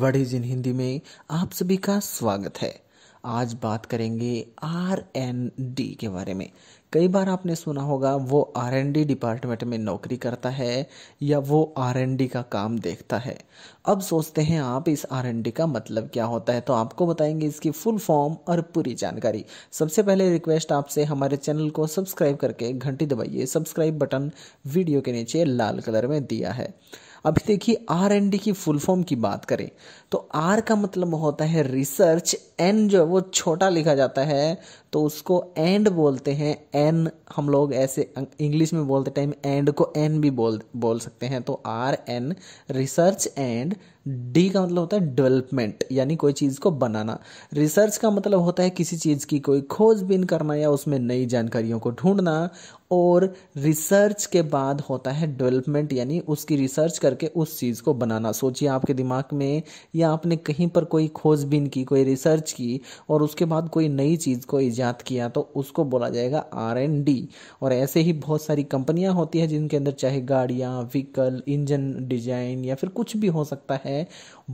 वडीज इन हिंदी में आप सभी का स्वागत है आज बात करेंगे आर एन डी के बारे में कई बार आपने सुना होगा वो आर एन डी डिपार्टमेंट में नौकरी करता है या वो आर एन डी का काम देखता है अब सोचते हैं आप इस आर एन डी का मतलब क्या होता है तो आपको बताएंगे इसकी फुल फॉर्म और पूरी जानकारी सबसे पहले रिक्वेस्ट आपसे हमारे चैनल को सब्सक्राइब करके घंटी दबाइए सब्सक्राइब बटन वीडियो के नीचे लाल कलर में दिया है अभी देखिए आर एन डी की फुल फॉर्म की बात करें तो आर का मतलब होता है रिसर्च एन जो है वो छोटा लिखा जाता है तो उसको एंड बोलते हैं एन हम लोग ऐसे इंग्लिश में बोलते टाइम एंड को एन भी बोल बोल सकते हैं तो R and research and D का मतलब होता है डेवलपमेंट यानी कोई चीज़ को बनाना रिसर्च का मतलब होता है किसी चीज़ की कोई खोजबीन करना या उसमें नई जानकारियों को ढूंढना और रिसर्च के बाद होता है डेवलपमेंट यानी उसकी रिसर्च करके उस चीज़ को बनाना सोचिए आपके दिमाग में या आपने कहीं पर कोई खोजबीन की कोई रिसर्च की और उसके बाद कोई नई चीज़ को ईजाद किया तो उसको बोला जाएगा आर एन डी और ऐसे ही बहुत सारी कंपनियाँ होती हैं जिनके अंदर चाहे गाड़ियाँ व्हीकल इंजन डिजाइन या फिर कुछ भी हो सकता है है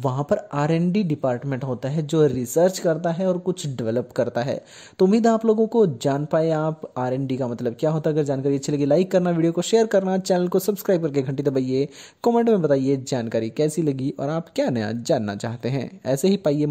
वहाँ पर आर एन डी डिपार्टमेंट होता है जो रिसर्च करता है और कुछ डेवलप करता है तो उम्मीद है आप लोगों को जान पाए आप आर एन डी का मतलब क्या होता है अगर जानकारी अच्छी लगी लाइक करना वीडियो को शेयर करना चैनल को सब्सक्राइब करके घंटी दबाइए कमेंट में बताइए जानकारी कैसी लगी और आप क्या नया जानना चाहते हैं ऐसे ही पाइए